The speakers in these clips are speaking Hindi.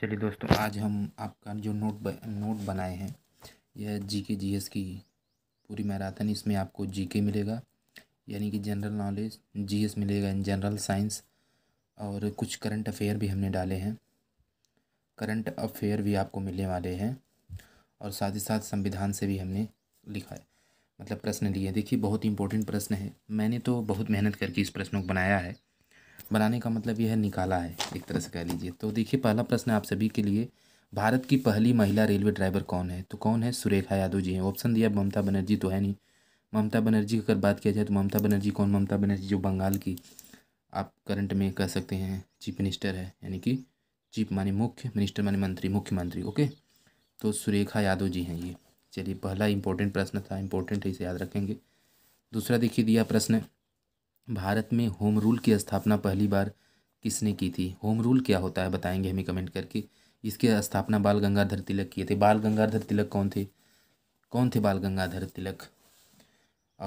चलिए दोस्तों आज हम आपका जो नोट ब, नोट बनाए हैं यह जी के जी एस की पूरी मैराथन इसमें आपको जी के मिलेगा यानी कि जनरल नॉलेज जी एस मिलेगा इन जनरल साइंस और कुछ करंट अफेयर भी हमने डाले हैं करंट अफेयर भी आपको मिलने वाले हैं और साथ ही साथ संविधान से भी हमने लिखा है मतलब प्रश्न लिए देखिए बहुत इंपॉर्टेंट प्रश्न है मैंने तो बहुत मेहनत करके इस प्रश्न को बनाया है बनाने का मतलब यह है निकाला है एक तरह से कह लीजिए तो देखिए पहला प्रश्न आप सभी के लिए भारत की पहली महिला रेलवे ड्राइवर कौन है तो कौन है सुरेखा यादव जी हैं ऑप्शन दिया ममता बनर्जी तो है नहीं ममता बनर्जी की अगर बात किया जाए तो ममता बनर्जी कौन ममता बनर्जी जो बंगाल की आप करंट में कह सकते हैं चीफ मिनिस्टर है यानी कि चीफ माने मुख्य मिनिस्टर माने मंत्री मुख्यमंत्री ओके तो सुरेखा यादव जी हैं ये चलिए पहला इंपॉर्टेंट प्रश्न था इंपॉर्टेंट है इसे याद रखेंगे दूसरा देखिए दिया प्रश्न भारत में होम रूल की स्थापना पहली बार किसने की थी होम रूल क्या होता है बताएंगे हमें कमेंट करके इसकी स्थापना बाल गंगाधर तिलक किए थे बाल गंगाधर तिलक कौन थे कौन थे बाल गंगाधर तिलक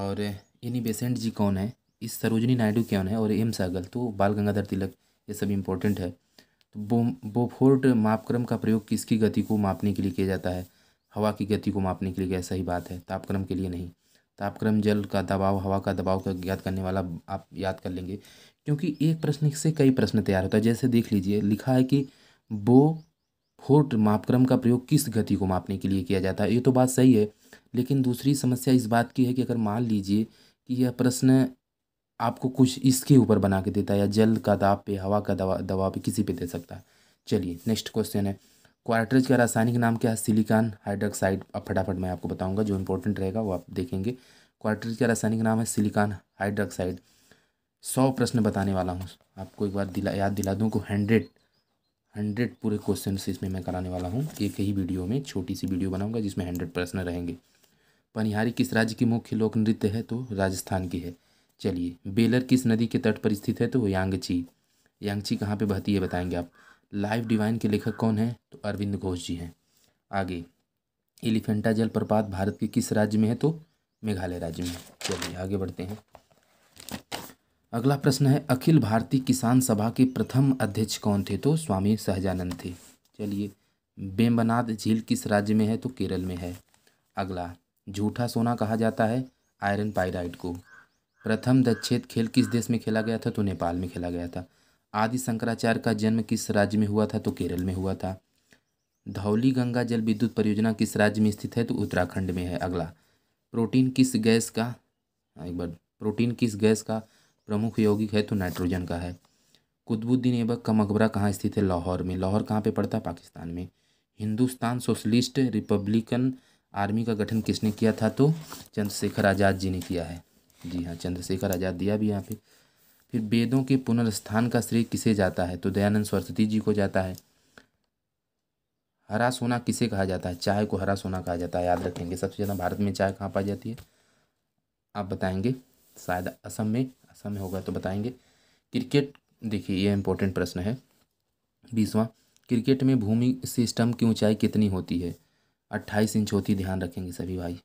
और इन्हीं बेसेंट जी कौन है इस सरोजनी नायडू कौन है और एम सागल तो बाल गंगाधर तिलक ये सब इम्पोर्टेंट है तो बो बोफोर्ट मापक्रम का प्रयोग किसकी गति को मापने के लिए किया जाता है हवा की गति को मापने के लिए क्या सही बात है तापक्रम के लिए नहीं तापक्रम जल का दबाव हवा का दबाव का ज्ञात करने वाला आप याद कर लेंगे क्योंकि एक प्रश्न से कई प्रश्न तैयार होता है जैसे देख लीजिए लिखा है कि बो फोर्ट मापक्रम का प्रयोग किस गति को मापने के लिए किया जाता है ये तो बात सही है लेकिन दूसरी समस्या इस बात की है कि अगर मान लीजिए कि यह प्रश्न आपको कुछ इसके ऊपर बना के देता है या जल का दाब पे हवा का दबाव पे किसी पे दे सकता है चलिए नेक्स्ट क्वेश्चन है क्वार्टरेज का रासायनिक नाम क्या है सिलिकॉन हाइड्रोक्साइड अब फटाफट मैं आपको बताऊंगा जो इंपॉर्टेंट रहेगा वो आप देखेंगे क्वार्टरेज का रासायनिक नाम है सिलिकॉन हाइड्रोक्साइड सौ प्रश्न बताने वाला हूँ आपको एक बार दिला याद दिला दूँ को हंड्रेड हंड्रेड पूरे क्वेश्चन इसमें मैं कराने वाला हूँ एक ही वीडियो में छोटी सी वीडियो बनाऊँगा जिसमें हंड्रेड प्रश्न रहेंगे पनिहारी किस राज्य की मुख्य लोक नृत्य है तो राजस्थान की है चलिए बेलर किस नदी के तट पर स्थित है तो यांगची यांगची कहाँ पर बहती है बताएंगे आप लाइव डिवाइन के लेखक कौन हैं तो अरविंद घोष जी हैं आगे एलिफेंटा जलप्रपात भारत के किस राज्य में है तो मेघालय राज्य में चलिए आगे बढ़ते हैं अगला प्रश्न है अखिल भारतीय किसान सभा के प्रथम अध्यक्ष कौन थे तो स्वामी सहजानंद थे चलिए बेम्बनाथ झील किस राज्य में है तो केरल में है अगला झूठा सोना कहा जाता है आयरन पाइराइड को प्रथम दक्षेत खेल किस देश में खेला गया था तो नेपाल में खेला गया था आदि शंकराचार्य का जन्म किस राज्य में हुआ था तो केरल में हुआ था धौली गंगा जल विद्युत परियोजना किस राज्य में स्थित है तो उत्तराखंड में है अगला प्रोटीन किस गैस का हाँ, एक बार प्रोटीन किस गैस का प्रमुख यौगिक है तो नाइट्रोजन का है कुतुबुद्दीन ऐबक का मकबरा कहाँ स्थित है लाहौर में लाहौर कहाँ पे पड़ता है पाकिस्तान में हिंदुस्तान सोशलिस्ट रिपब्लिकन आर्मी का गठन किसने किया था तो चंद्रशेखर आज़ाद जी ने किया है जी हाँ चंद्रशेखर आज़ाद दिया भी यहाँ पे फिर वेदों के पुनर्स्थान का श्रेय किसे जाता है तो दयानंद सरस्वती जी को जाता है हरा सोना किसे कहा जाता है चाय को हरा सोना कहा जाता है याद रखेंगे सबसे ज़्यादा भारत में चाय कहाँ पाई जाती है आप बताएंगे शायद असम में असम में होगा तो बताएंगे क्रिकेट देखिए ये इम्पोर्टेंट प्रश्न है बीसवां क्रिकेट में भूमि से स्टम्प की ऊंचाई कितनी होती है अट्ठाईस इंच होती ध्यान रखेंगे सभी भाई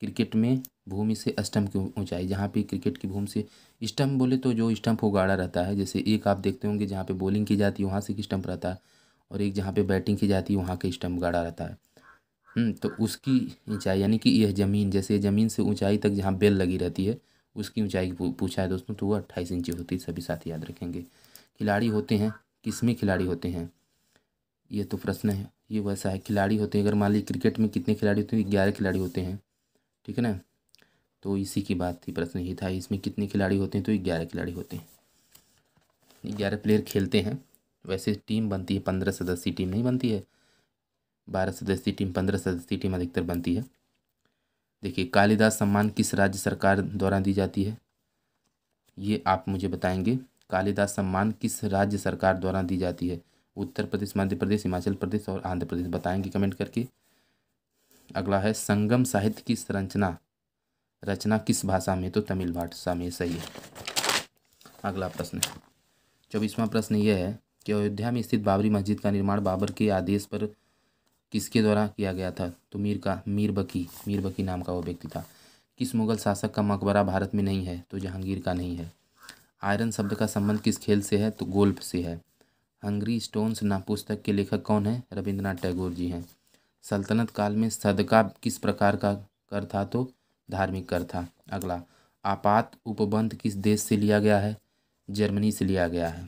क्रिकेट में भूमि से अष्टम की ऊंचाई जहाँ पे क्रिकेट की भूमि से स्टम्प बोले तो जो स्टम्प वो गाढ़ा रहता है जैसे एक आप देखते होंगे जहाँ पे बॉलिंग की जाती है वहाँ से एक स्टम्प रहता है और एक जहाँ पे बैटिंग की जाती है वहाँ का स्टम्प गाढ़ा रहता है हम्म, तो उसकी ऊंचाई यानी कि यह ज़मीन जैसे ज़मीन से ऊंचाई तक जहाँ बेल लगी रहती है उसकी ऊँचाई पूछा है दोस्तों तो वो अट्ठाईस इंची होती है सभी साथ याद रखेंगे खिलाड़ी होते हैं किसमें खिलाड़ी होते हैं ये तो प्रश्न है ये वैसा है खिलाड़ी होते हैं अगर मान लीजिए क्रिकेट में कितने खिलाड़ी होते हैं ग्यारह खिलाड़ी होते हैं ठीक है ना तो इसी की बात थी प्रश्न ही था इसमें कितने खिलाड़ी होते हैं तो ग्यारह खिलाड़ी होते हैं ग्यारह प्लेयर खेलते हैं वैसे टीम बनती है पंद्रह सदस्यीय टीम नहीं बनती है बारह सदस्यीय टीम पंद्रह सदस्यीय टीम अधिकतर बनती है देखिए कालिदास सम्मान किस राज्य सरकार द्वारा दी जाती है ये आप मुझे बताएंगे कालिदास सम्मान किस राज्य सरकार द्वारा दी जाती है उत्तर प्रदेश मध्य प्रदेश हिमाचल प्रदेश और आंध्र प्रदेश बताएंगे कमेंट करके अगला है संगम साहित्य की संरचना रचना किस भाषा में तो तमिल भाषा में सही है अगला प्रश्न चौबीसवां प्रश्न यह है कि अयोध्या में स्थित बाबरी मस्जिद का निर्माण बाबर के आदेश पर किसके द्वारा किया गया था तो मीर का मीर बकी मीर बकी नाम का वो व्यक्ति था किस मुगल शासक का मकबरा भारत में नहीं है तो जहांगीर का नहीं है आयरन शब्द का संबंध किस खेल से है तो गोल्फ से है हंगरी स्टोन्स ना पुस्तक के लेखक कौन है रविंद्रनाथ टैगोर जी हैं सल्तनत काल में सदका किस प्रकार का कर था तो धार्मिक कर था अगला आपात उपबंध किस देश से लिया गया है जर्मनी से लिया गया है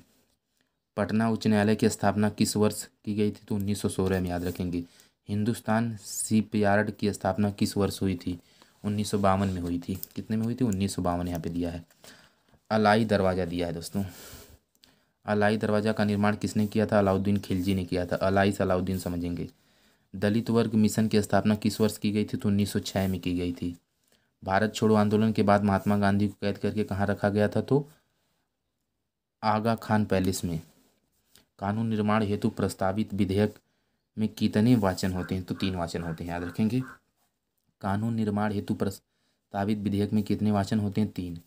पटना उच्च न्यायालय की स्थापना किस वर्ष की गई थी तो उन्नीस सौ सोलह में याद रखेंगे हिंदुस्तान सीपयार्ड की स्थापना किस वर्ष हुई थी उन्नीस में हुई थी कितने में हुई थी उन्नीस सौ बावन यहाँ पर दिया है अलाई दरवाज़ा दिया है दोस्तों अलाई दरवाज़ा का निर्माण किसने किया था अलाउद्दीन खिलजी ने किया था अलाई से अलाउद्दीन समझेंगे दलित वर्ग मिशन की स्थापना किस वर्ष की गई थी तो उन्नीस में की गई थी भारत छोड़ो आंदोलन के बाद महात्मा गांधी को कैद करके कहाँ रखा गया था तो आगा खान पैलेस में कानून निर्माण हेतु प्रस्तावित विधेयक में कितने वाचन होते हैं तो तीन वाचन होते हैं याद रखेंगे कानून निर्माण हेतु प्रस्तावित विधेयक में कितने वाचन होते हैं तीन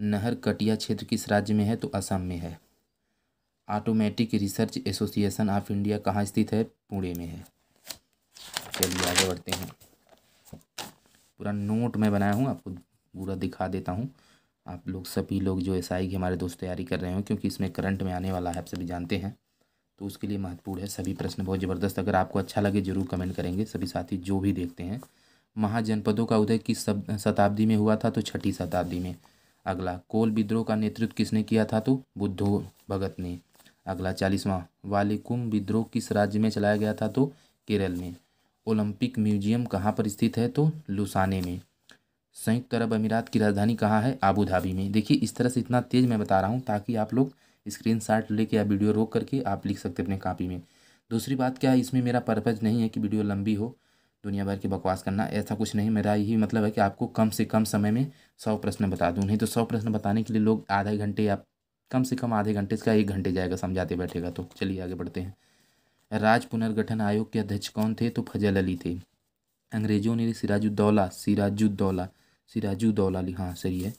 नहर कटिया क्षेत्र किस राज्य में है तो असम में है automatic research association of India कहाँ स्थित है पुणे में है चलिए आगे बढ़ते हैं पूरा नोट मैं बनाया हूँ आपको पूरा दिखा देता हूँ आप लोग सभी लोग जो एस आई की हमारे दोस्त तैयारी कर रहे हो क्योंकि इसमें करंट में आने वाला है आप सभी जानते हैं तो उसके लिए महत्वपूर्ण है सभी प्रश्न बहुत ज़बरदस्त अगर आपको अच्छा लगे जरूर कमेंट करेंगे सभी साथी जो भी देखते हैं महाजनपदों का उदय किस शताब्दी में हुआ था तो छठी शताब्दी में अगला कोल विद्रोह का नेतृत्व किसने किया था तो बुद्धो भगत ने अगला चालीसवां वालिकुम विद्रोह किस राज्य में चलाया गया था तो केरल में ओलंपिक म्यूजियम कहाँ पर स्थित है तो लुसाने में संयुक्त अरब अमीरात की राजधानी कहाँ है आबू धाबी में देखिए इस तरह से इतना तेज़ मैं बता रहा हूँ ताकि आप लोग स्क्रीन शॉट लेके या वीडियो रोक करके आप लिख सकते अपने कापी में दूसरी बात क्या है इसमें मेरा पर्पज़ नहीं है कि वीडियो लंबी हो दुनिया भर की बकवास करना ऐसा कुछ नहीं मेरा यही मतलब है कि आपको कम से कम समय में सौ प्रश्न बता दूँ नहीं तो सौ प्रश्न बताने के लिए लोग आधे घंटे या कम से कम आधे घंटे का एक घंटे जाएगा समझाते बैठेगा तो चलिए आगे बढ़ते हैं राज्य पुनर्गठन आयोग के अध्यक्ष कौन थे तो फजल अली थे अंग्रेजों ने सिराजुद्दौला सिराजुद्दौला सिराजुद्दौला हाँ सही है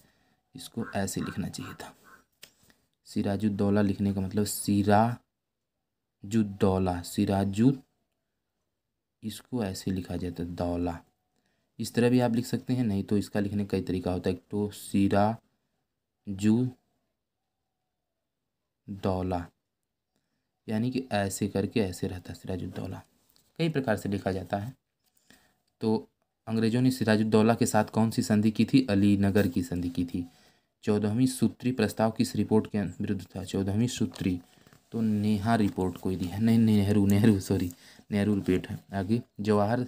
इसको ऐसे लिखना चाहिए था सिराजुद्दौला लिखने का मतलब सिराजुद्दौला सिराजुद इसको ऐसे लिखा जाता है दौला इस तरह भी आप लिख सकते हैं नहीं तो इसका लिखने का कई तरीका होता है तो सिरा दौला यानी कि ऐसे करके ऐसे रहता सिराजुद्दौला कई प्रकार से लिखा जाता है तो अंग्रेज़ों ने सिराजुद्दौला के साथ कौन सी संधि की थी अली नगर की संधि की थी चौदहवीं सूत्री प्रस्ताव किस रिपोर्ट के विरुद्ध था चौदहवीं सूत्री तो नेहा रिपोर्ट कोई दी है नहीं नेहरू नेहरू सॉरी नेहरू रिपोर्ट है आगे जवाहर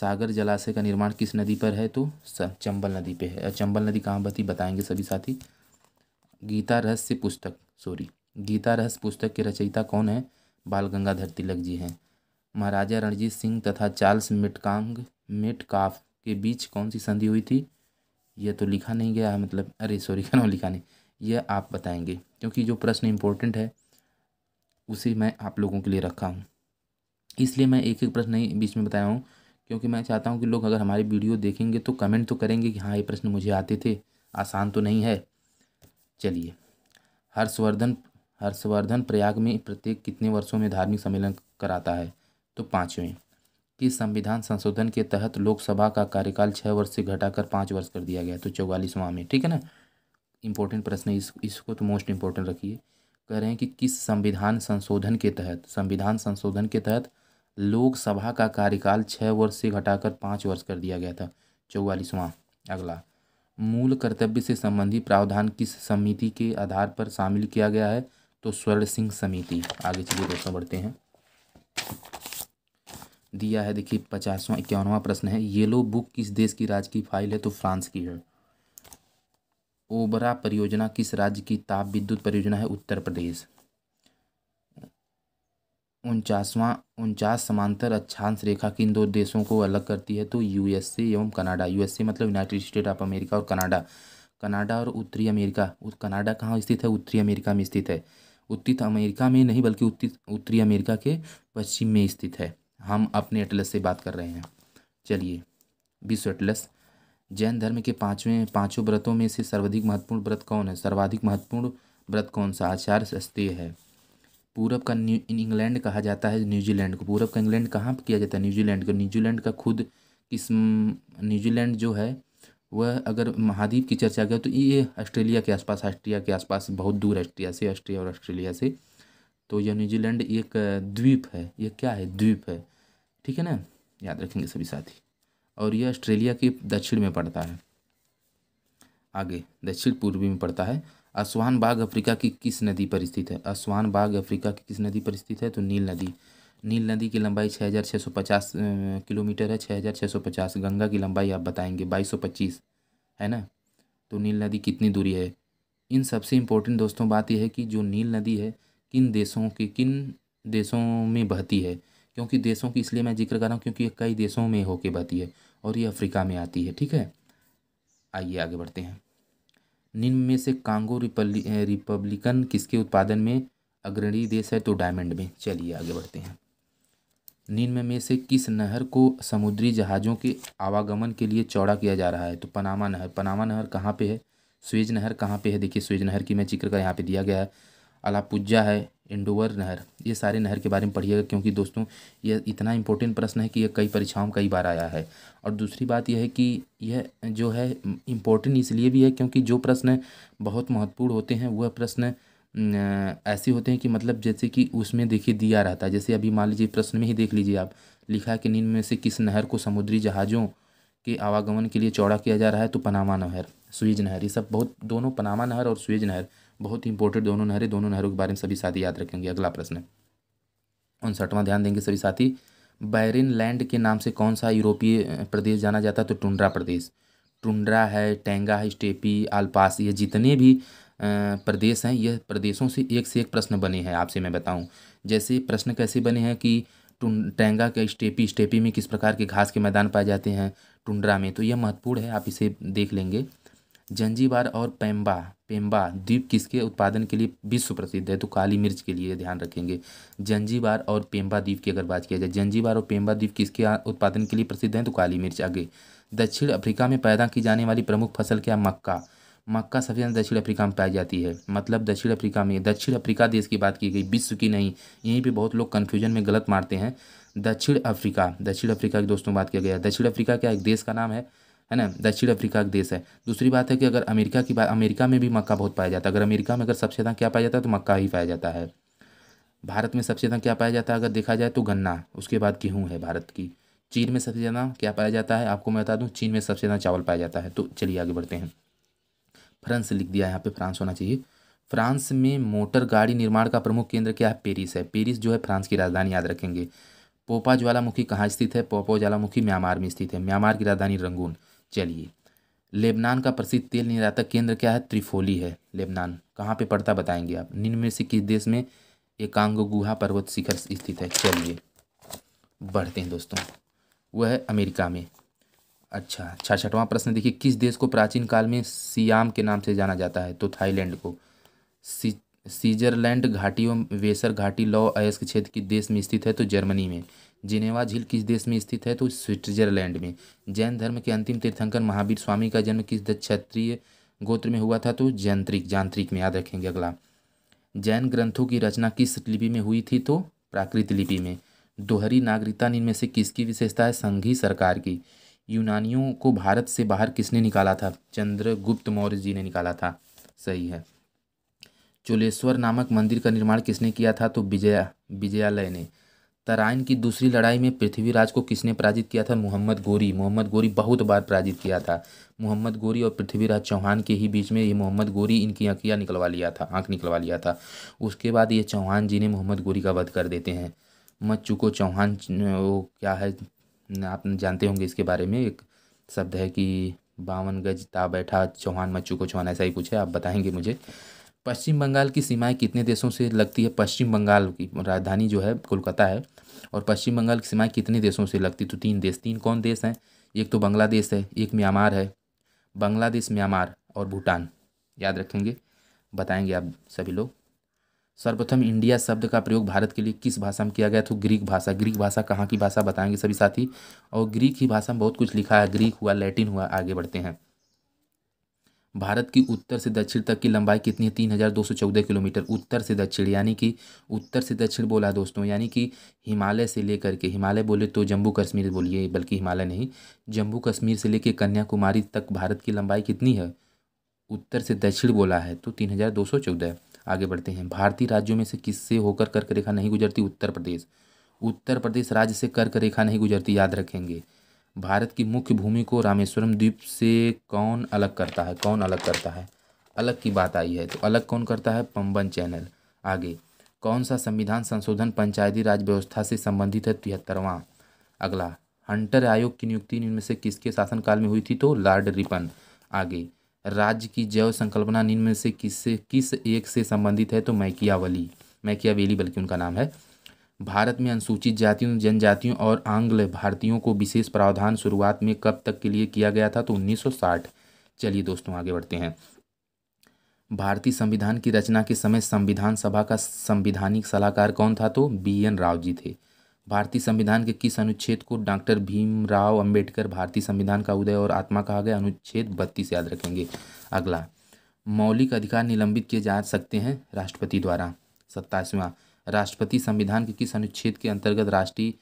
सागर जलाशय का निर्माण किस नदी पर है तो चंबल नदी पे है चंबल नदी कहाँ बती बताएंगे सभी साथी गीता रहस्य पुस्तक सॉरी गीता रहस्य पुस्तक के रचयिता कौन है बाल गंगाधर तिलक जी हैं महाराजा रणजीत सिंह तथा चार्ल्स मिटकांग मिटकाफ के बीच कौन सी संधि हुई थी यह तो लिखा नहीं गया है मतलब अरे सॉरी क्या लिखा नहीं यह आप बताएंगे क्योंकि जो प्रश्न इम्पोर्टेंट है उसे मैं आप लोगों के लिए रखा हूँ इसलिए मैं एक एक प्रश्न नहीं बीच में बताया हूँ क्योंकि मैं चाहता हूँ कि लोग अगर हमारी वीडियो देखेंगे तो कमेंट तो करेंगे कि हाँ ये प्रश्न मुझे आते थे आसान तो नहीं है चलिए हर्षवर्धन हर्षवर्धन प्रयाग में प्रत्येक कितने वर्षों में धार्मिक सम्मेलन कराता है तो पाँचवें कि संविधान संशोधन के तहत लोकसभा का कार्यकाल छः वर्ष से घटाकर पाँच वर्ष कर दिया गया तो चौवालीसवां में ठीक है ना इंपॉर्टेंट प्रश्न इस इसको तो मोस्ट इम्पोर्टेंट रखिए कह रहे हैं कि किस संविधान संशोधन के तहत संविधान संशोधन के तहत लोकसभा का कार्यकाल छः वर्ष से घटाकर पाँच वर्ष कर दिया गया था चौवालीसवां अगला मूल कर्तव्य से संबंधी प्रावधान किस समिति के आधार पर शामिल किया गया है तो स्वर्ण सिंह समिति आगे चलिए दोस्तों बढ़ते हैं दिया है देखिए पचासवां इक्यावनवा प्रश्न है येलो बुक किस देश की राज्य की फाइल है तो फ्रांस की है ओबरा परियोजना किस राज्य की ताप विद्युत परियोजना है उत्तर प्रदेश उनचासवां उनचास समांतर अक्षांश रेखा किन दो देशों को अलग करती है तो यूएसए एवं कनाडा यूएसए मतलब यूनाइटेड स्टेट ऑफ अमेरिका और कनाडा कनाडा और उत्तरी अमेरिका कनाडा कहाँ स्थित है उत्तरी अमेरिका में स्थित है उत्तित अमेरिका में नहीं बल्कि उत्तर उत्तरी अमेरिका के पश्चिम में स्थित है हम अपने एटलस से बात कर रहे हैं चलिए विश्व एटलस जैन धर्म के पाँचवें पाँचों व्रतों में से सर्वाधिक महत्वपूर्ण व्रत कौन है सर्वाधिक महत्वपूर्ण व्रत कौन सा आचार्य सस्ते है पूरब का न्यू इंग्लैंड कहा जाता है न्यूजीलैंड को पूरब का इंग्लैंड कहाँ किया जाता है न्यूजीलैंड को न्यूजीलैंड का खुद किस्म न्यूजीलैंड जो है वह अगर महाद्वीप की चर्चा करें तो ये ऑस्ट्रेलिया के आसपास ऑस्ट्रिया के आसपास बहुत दूर ऑस्ट्रिया से ऑस्ट्रिया और ऑस्ट्रेलिया से तो यह न्यूजीलैंड एक द्वीप है ये क्या है द्वीप है ठीक है ना याद रखेंगे सभी साथी और यह ऑस्ट्रेलिया के दक्षिण में पड़ता है आगे दक्षिण पूर्वी में पड़ता है असवान बाग अफ्रीका की किस नदी पर स्थित है असवान बाग अफ्रीका की किस नदी पर स्थित है तो नील नदी नील नदी की लंबाई 6650 किलोमीटर है 6650 गंगा की लंबाई आप बताएंगे 2225 है ना तो नील नदी कितनी दूरी है इन सबसे इम्पोर्टेंट दोस्तों बात यह है कि जो नील नदी है किन देशों के किन देशों में बहती है क्योंकि देशों की इसलिए मैं जिक्र कर रहा हूँ क्योंकि ये कई देशों में होके बहती है और ये अफ्रीका में आती है ठीक है आइए आगे बढ़ते हैं निम्न में से कांगो रिपब्लिकन किसके उत्पादन में अग्रणी देश है तो डायमंड में चलिए आगे बढ़ते हैं निम्न में से किस नहर को समुद्री जहाज़ों के आवागमन के लिए चौड़ा किया जा रहा है तो पनामा नहर पनामा नहर कहाँ पे है स्वेज नहर कहाँ पे है देखिए स्वेज नहर की मैं जिक्र का यहाँ पे दिया गया है अलापुजा है इंडोवर नहर ये सारे नहर के बारे में पढ़िएगा क्योंकि दोस्तों यह इतना इम्पोर्टेंट प्रश्न है कि यह कई परीक्षाओं कई बार आया है और दूसरी बात यह है कि यह जो है इम्पोर्टेंट इसलिए भी है क्योंकि जो प्रश्न बहुत महत्वपूर्ण होते हैं वह प्रश्न ऐसे होते हैं कि मतलब जैसे कि उसमें देखिए दिया रहता है जैसे अभी मान लीजिए प्रश्न में ही देख लीजिए आप लिखा है कि निम्न में से किस नहर को समुद्री जहाज़ों के आवागमन के लिए चौड़ा किया जा रहा है तो पनामा नहर सुइज नहर ये सब बहुत दोनों पनामा नहर और सुएज नहर बहुत ही इंपॉर्टेंट दोनों नहरें दोनों नहरों के बारे में सभी साथी याद रखेंगे अगला प्रश्न उनसठवां ध्यान देंगे सभी साथी बैरिन लैंड के नाम से कौन सा यूरोपीय प्रदेश जाना जाता है तो टुंड्रा प्रदेश टुंड्रा है टेंगा है स्टेपी आलपास ये जितने भी प्रदेश हैं यह प्रदेशों से एक से एक प्रश्न बने हैं आपसे मैं बताऊं जैसे प्रश्न कैसे बने हैं कि टेंगा के स्टेपी स्टेपी में किस प्रकार के घास के मैदान पाए जाते हैं टुंड्रा में तो यह महत्वपूर्ण है आप इसे देख लेंगे जंजीबार और पेम्बा पेम्बा द्वीप किसके उत्पादन के लिए विश्व प्रसिद्ध है तो काली मिर्च के लिए ध्यान रखेंगे जंजीबार और पेम्बा द्वीप की अगर बात किया जाए जंजीबार और पेम्बा द्वीप किसके उत्पादन के लिए प्रसिद्ध हैं तो काली मिर्च आगे दक्षिण अफ्रीका में पैदा की जाने वाली प्रमुख फसल क्या मक्का मक्का सबसे ज़्यादा दक्षिण अफ्रीका में पाई जाती है मतलब दक्षिण अफ्रीका में दक्षिण अफ्रीका देश की बात की गई विश्व की नहीं यहीं पे बहुत लोग कन्फ्यूजन में गलत मारते हैं दक्षिण अफ्रीका दक्षिण अफ्रीका की दोस्तों बात किया गया दक्षिण अफ्रीका क्या एक देश का नाम है है ना दक्षिण अफ्रीका एक देश है दूसरी बात है कि अगर अमेरिका की बात अमेरिका में भी मक्का बहुत पाया जाता है अगर अमेरिका में अगर सबसे ज़्यादा क्या पाया जाता है तो मक्का ही पाया जाता है भारत में सबसे ज़्यादा क्या पाया जाता है अगर देखा जाए तो गन्ना उसके बाद गेहूँ है भारत की चीन में सबसे ज़्यादा क्या पाया जाता है आपको मैं बता दूँ चीन में सबसे ज़्यादा चावल पाया जाता है तो चलिए आगे बढ़ते हैं फ्रांस लिख दिया यहाँ पे फ्रांस होना चाहिए फ्रांस में मोटर गाड़ी निर्माण का प्रमुख केंद्र क्या है पेरिस है पेरिस जो है फ्रांस की राजधानी याद रखेंगे पोपा ज्वालामुखी कहाँ स्थित है पोपा ज्वालामुखी म्यांमार में स्थित है म्यांमार की राजधानी रंगून चलिए लेबनान का प्रसिद्ध तेल निर्यातक केंद्र क्या है त्रिफोली है लेबनान कहाँ पर पड़ता बताएंगे आप निम्न में से किस देश में एकांग गुहा पर्वत शिखर स्थित है चलिए बढ़ते हैं दोस्तों वह है अमेरिका में अच्छा छठवां प्रश्न देखिए किस देश को प्राचीन काल में सियाम के नाम से जाना जाता है तो थाईलैंड को सी सीजरलैंड घाटी एवं वेसर घाटी लॉ अयस्क क्षेत्र किस देश में स्थित है तो जर्मनी में जिनेवा झील किस देश में स्थित है तो स्विट्जरलैंड में जैन धर्म के अंतिम तीर्थंकर महावीर स्वामी का जन्म किस क्षत्रिय गोत्र में हुआ था तो जैंत्रिक जांत्रिक में याद रखेंगे अगला जैन ग्रंथों की रचना किस लिपि में हुई थी तो प्राकृत लिपि में दोहरी नागरिकता इनमें से किसकी विशेषता है संघी सरकार की यूनानियों को भारत से बाहर किसने निकाला था चंद्रगुप्त मौर्य जी ने निकाला था सही है चोलेश्वर नामक मंदिर का निर्माण किसने किया था तो विजया विजयालय ने तराइन की दूसरी लड़ाई में पृथ्वीराज को किसने पराजित किया था मोहम्मद गोरी मोहम्मद गोरी बहुत बार पराजित किया था मोहम्मद गोरी और पृथ्वीराज चौहान के ही बीच में ये मोहम्मद गोरी इनकी आँखिया निकलवा लिया था आँख निकलवा लिया था उसके बाद ये चौहान जी ने मोहम्मद गोरी का वध कर देते हैं मत चुको चौहान क्या है आप जानते होंगे इसके बारे में एक शब्द है कि बावन गज ता बैठा चौहान मच्छू को चौहान ऐसा ही कुछ है आप बताएंगे मुझे पश्चिम बंगाल की सीमाएं कितने देशों से लगती है पश्चिम बंगाल की राजधानी जो है कोलकाता है और पश्चिम बंगाल की सीमाएं कितने देशों से लगती तो तीन देश तीन कौन देश हैं एक तो बांग्लादेश है एक म्यांमार है बांग्लादेश म्यांमार और भूटान याद रखेंगे बताएंगे आप सभी लोग सर्वप्रथम इंडिया शब्द का प्रयोग भारत के लिए किस भाषा में किया गया तो ग्रीक भाषा ग्रीक भाषा कहाँ की भाषा बताएंगे सभी साथी और ग्रीक ही भाषा में बहुत कुछ लिखा है ग्रीक हुआ लैटिन हुआ आगे बढ़ते हैं भारत की उत्तर से दक्षिण तक की लंबाई कितनी है तीन हज़ार दो सौ चौदह किलोमीटर उत्तर से दक्षिण यानी कि उत्तर से दक्षिण बोला दोस्तों यानी कि हिमालय से लेकर के हिमालय बोले तो जम्मू कश्मीर बोलिए बल्कि हिमालय नहीं जम्मू कश्मीर से लेकर कन्याकुमारी तक भारत की लंबाई कितनी है उत्तर से दक्षिण बोला है तो तीन हज़ार दो सौ चौदह आगे बढ़ते हैं भारतीय राज्यों में से किससे होकर कर्क रेखा नहीं गुजरती उत्तर प्रदेश उत्तर प्रदेश राज्य से कर्क रेखा नहीं गुजरती याद रखेंगे भारत की मुख्य भूमि को रामेश्वरम द्वीप से कौन अलग करता है कौन अलग करता है अलग की बात आई है तो अलग कौन करता है पम्बन चैनल आगे कौन सा संविधान संशोधन पंचायती राज व्यवस्था से संबंधित है तिहत्तरवां अगला हंटर आयोग की नियुक्ति इनमें से किसके शासनकाल में हुई थी तो लॉर्ड रिपन आगे राज्य की जैव संकल्पना निम्न में से किससे किस एक से संबंधित है तो मैकियावली मैकियावेली बल्कि उनका नाम है भारत में अनुसूचित जातियों जनजातियों और आंग्ल भारतीयों को विशेष प्रावधान शुरुआत में कब तक के लिए किया गया था तो 1960 चलिए दोस्तों आगे बढ़ते हैं भारतीय संविधान की रचना के समय संविधान सभा का संविधानिक सलाहकार कौन था तो बी एन राव जी थे भारतीय संविधान के किस अनुच्छेद को डॉक्टर भीमराव अंबेडकर भारतीय संविधान का उदय और आत्मा कहा गया अनुच्छेद बत्तीस याद रखेंगे अगला मौलिक अधिकार निलंबित किए जा सकते हैं राष्ट्रपति द्वारा सत्ताईसवां राष्ट्रपति संविधान के किस अनुच्छेद के अंतर्गत राष्ट्रीय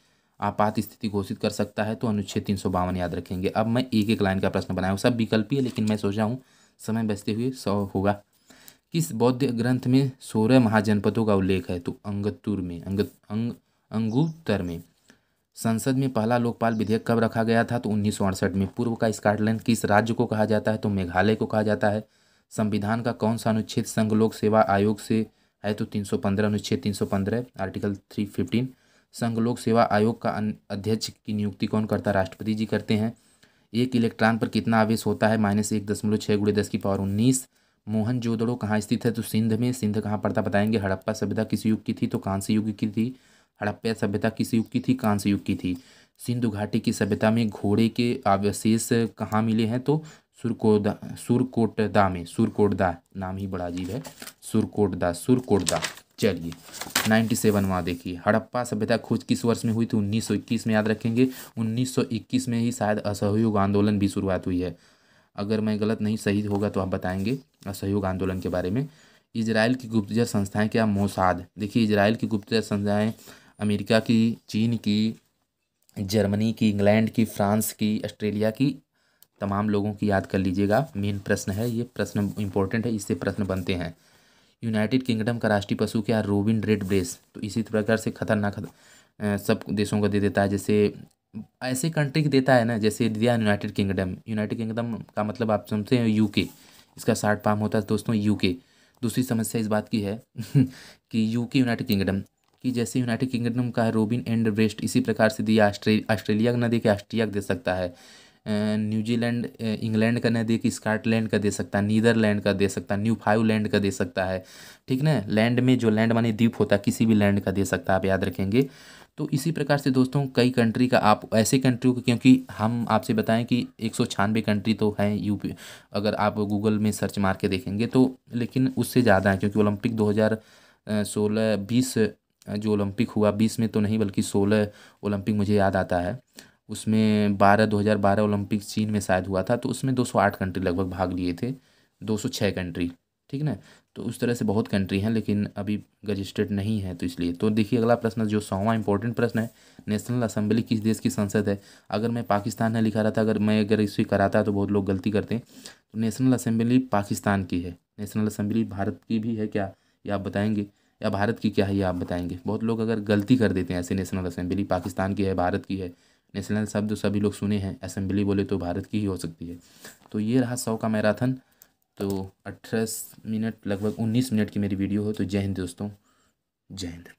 आपात स्थिति घोषित कर सकता है तो अनुच्छेद तीन सौ बावन याद रखेंगे अब मैं एक एक लाइन का प्रश्न बनाया हूँ सब विकल्पी है लेकिन मैं सोचा हूँ समय बचते हुए सौ होगा किस बौद्ध ग्रंथ में सोलह महाजनपदों का उल्लेख है तो अंगतुर में अंग अंग अंगूतर में संसद में पहला लोकपाल विधेयक कब रखा गया था तो उन्नीस में पूर्व का स्कॉटलैंड किस राज्य को कहा जाता है तो मेघालय को कहा जाता है संविधान का कौन सा अनुच्छेद संघ लोक सेवा आयोग से है तो 315 अनुच्छेद 315 आर्टिकल 315 संघ लोक सेवा आयोग का अध्यक्ष की नियुक्ति कौन करता है राष्ट्रपति जी करते हैं एक इलेक्ट्रॉन पर कितना आवेश होता है माइनस एक दशमलव छः गुड़े दस की पावर उन्नीस मोहन जोदड़ो कहाँ स्थित है तो सिंध में सिंध कहाँ पड़ता बताएंगे हड़प्पा सभ्यता किस युग की थी तो कांस्य युग की थी हड़प्पा सभ्यता किस युग की थी कांस्य युग की थी सिंधु घाटी की सभ्यता में घोड़े के अवशेष कहाँ मिले हैं तो सुरकोदा सुरकोटदा में सुरकोटदा नाम ही बड़ा अजीब है सुरकोटदा सुरकोटदा चलिए नाइन्टी सेवनवा देखिए हड़प्पा सभ्यता खोज किस वर्ष में हुई थी इक्कीस में याद रखेंगे इक्कीस में ही शायद असहयोग आंदोलन भी शुरुआत हुई है अगर मैं गलत नहीं सही होगा तो आप बताएंगे असहयोग आंदोलन के बारे में इसराइल की गुप्तचर संस्थाएं क्या मोसाद देखिए इसराइल की गुप्तचर संस्थाएं अमेरिका की चीन की जर्मनी की इंग्लैंड की फ्रांस की ऑस्ट्रेलिया की तमाम लोगों की याद कर लीजिएगा मेन प्रश्न है ये प्रश्न इंपॉर्टेंट है इससे प्रश्न बनते हैं यूनाइटेड किंगडम का राष्ट्रीय पशु क्या रोबिन रेड ब्रेस तो इसी प्रकार से खतरनाक सब देशों को दे देता है जैसे ऐसे कंट्री की देता है ना जैसे दिया यूनाइटेड किंगडम यूनाइटेड किंगडम का मतलब आप समझते हैं यूके इसका शार्ट फार्म होता है दोस्तों यूके दूसरी समस्या इस बात की है कि यूके यूनाइटेड किंगडम कि जैसे यूनाइटेड किंगडम का है रोबिन एंड वेस्ट इसी प्रकार से दिया ऑस्ट्रेलिया का नदी के ऑस्ट्रिया दे सकता है न्यूजीलैंड इंग्लैंड का नदी की स्कॉटलैंड का दे सकता है नीदरलैंड का दे सकता है न्यू फाइवलैंड का दे सकता है ठीक ना लैंड में जो लैंड माने द्वीप होता है किसी भी लैंड का दे सकता है आप याद रखेंगे तो इसी प्रकार से दोस्तों कई कंट्री का आप ऐसे कंट्री को क्योंकि हम आपसे बताएं कि एक सौ छानवे कंट्री तो हैं यूपी अगर आप गूगल में सर्च मार के देखेंगे तो लेकिन उससे ज़्यादा है क्योंकि ओलंपिक दो हज़ार सोलह बीस जो ओलंपिक हुआ बीस में तो नहीं बल्कि सोलह ओलंपिक मुझे याद आता है उसमें बारह दो हज़ार बारह ओलंपिक चीन में शायद हुआ था तो उसमें दो सौ आठ कंट्री लगभग भाग लिए थे दो सौ छः कंट्री ठीक ना तो उस तरह से बहुत कंट्री हैं लेकिन अभी रजिस्टर्ड नहीं है तो इसलिए तो देखिए अगला प्रश्न जो सौवा इंपॉर्टेंट प्रश्न है नेशनल असेंबली किस देश की संसद है अगर मैं पाकिस्तान है लिखा रहा था अगर मैं अगर इसे कराता तो बहुत लोग गलती करते हैं तो नेशनल असेंबली पाकिस्तान की है नेशनल असेंबली भारत की भी है क्या ये आप बताएंगे या भारत की क्या है ये आप बताएंगे बहुत लोग अगर गलती कर देते हैं ऐसे नेशनल असेंबली पाकिस्तान की है भारत की है नेशनल शब्द सभी लोग सुने हैं असेंबली बोले तो भारत की ही हो सकती है तो ये रहा सौ का मैराथन तो अट्ठाईस मिनट लगभग उन्नीस मिनट की मेरी वीडियो हो तो जय हिंद दोस्तों जय हिंद